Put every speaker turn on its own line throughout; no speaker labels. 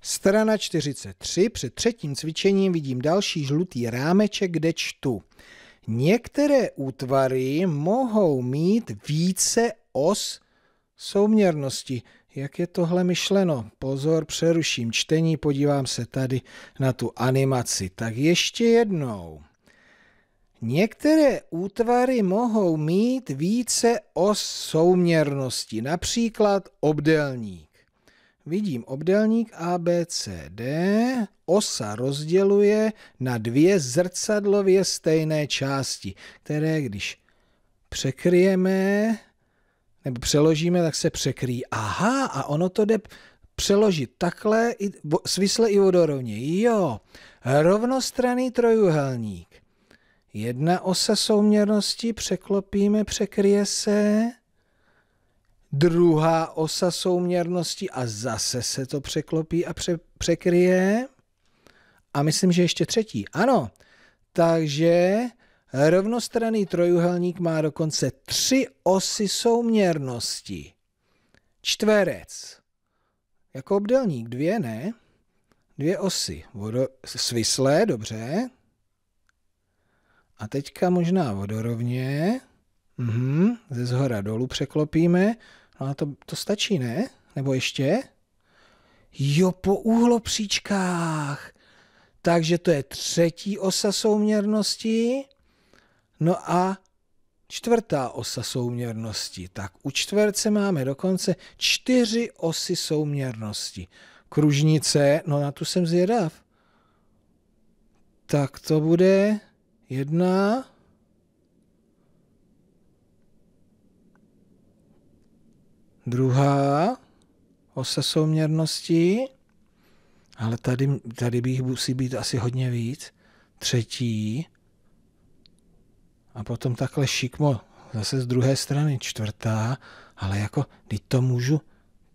Strana 43, před třetím cvičením vidím další žlutý rámeček, kde čtu. Některé útvary mohou mít více os souměrnosti. Jak je tohle myšleno? Pozor, přeruším čtení, podívám se tady na tu animaci. Tak ještě jednou. Některé útvary mohou mít více os souměrnosti, například obdelník vidím obdelník ABCD, osa rozděluje na dvě zrcadlově stejné části, které když překryjeme nebo přeložíme, tak se překryjí. Aha, a ono to jde přeložit takhle, i, bo, svisle i vodorovně. Jo, rovnostraný trojuhelník. Jedna osa souměrnosti překlopíme, překryje se druhá osa souměrnosti a zase se to překlopí a pře- překryje. A myslím, že ještě třetí. Ano, takže rovnostranný trojuhelník má dokonce tři osy souměrnosti. Čtverec. Jako obdelník dvě, ne? Dvě osy. Vodo, svislé, dobře. A teďka možná vodorovně. Mhm, ze zhora dolů překlopíme. No a to, to stačí, ne? Nebo ještě? Jo, po úhlopříčkách. Takže to je třetí osa souměrnosti. No a čtvrtá osa souměrnosti. Tak u čtverce máme dokonce čtyři osy souměrnosti. Kružnice, no na tu jsem zvědav. Tak to bude jedna, Druhá osa souměrnosti, ale tady, tady bych musí být asi hodně víc. Třetí a potom takhle šikmo zase z druhé strany čtvrtá, ale jako, teď to můžu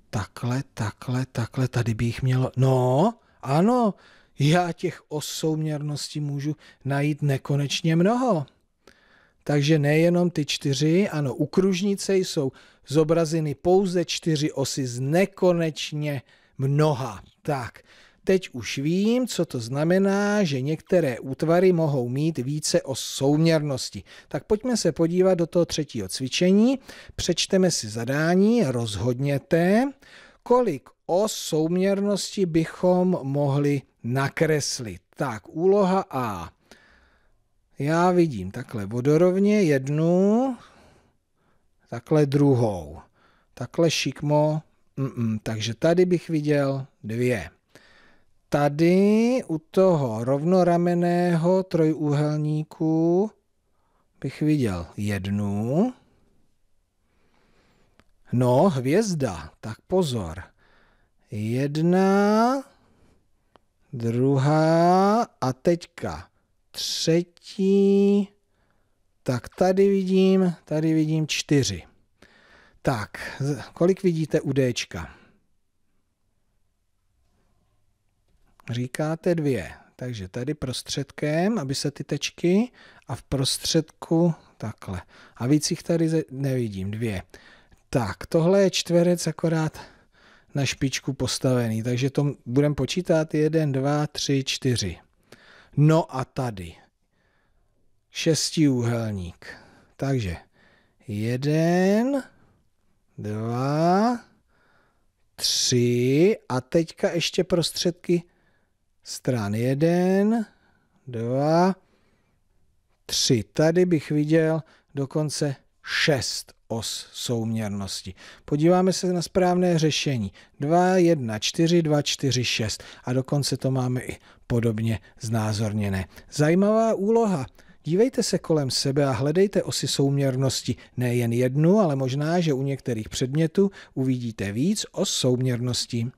takhle, takhle, takhle, tady bych měl, no, ano, já těch osouměrností můžu najít nekonečně mnoho. Takže nejenom ty čtyři, ano, u kružnice jsou zobrazeny pouze čtyři osy z nekonečně mnoha. Tak, teď už vím, co to znamená, že některé útvary mohou mít více o souměrnosti. Tak pojďme se podívat do toho třetího cvičení, přečteme si zadání, rozhodněte, kolik os souměrnosti bychom mohli nakreslit. Tak, úloha A já vidím takhle vodorovně jednu, takhle druhou, takhle šikmo, mm-mm. takže tady bych viděl dvě. Tady u toho rovnorameného trojúhelníku bych viděl jednu. No, hvězda, tak pozor. Jedna, druhá a teďka třetí, tak tady vidím, tady vidím čtyři. Tak, kolik vidíte u Dčka? Říkáte dvě, takže tady prostředkem, aby se ty tečky a v prostředku takhle. A víc jich tady nevidím, dvě. Tak, tohle je čtverec akorát na špičku postavený, takže to budeme počítat 1, 2, 3, 4. No a tady. Šestiúhelník. Takže jeden, dva, tři a teďka ještě prostředky stran jeden, dva, tři. Tady bych viděl dokonce 6 os souměrnosti. Podíváme se na správné řešení. 2, 1, 4, 2, 4, 6. A dokonce to máme i podobně znázorněné. Zajímavá úloha. Dívejte se kolem sebe a hledejte osy souměrnosti. Nejen jednu, ale možná, že u některých předmětů uvidíte víc os souměrnosti.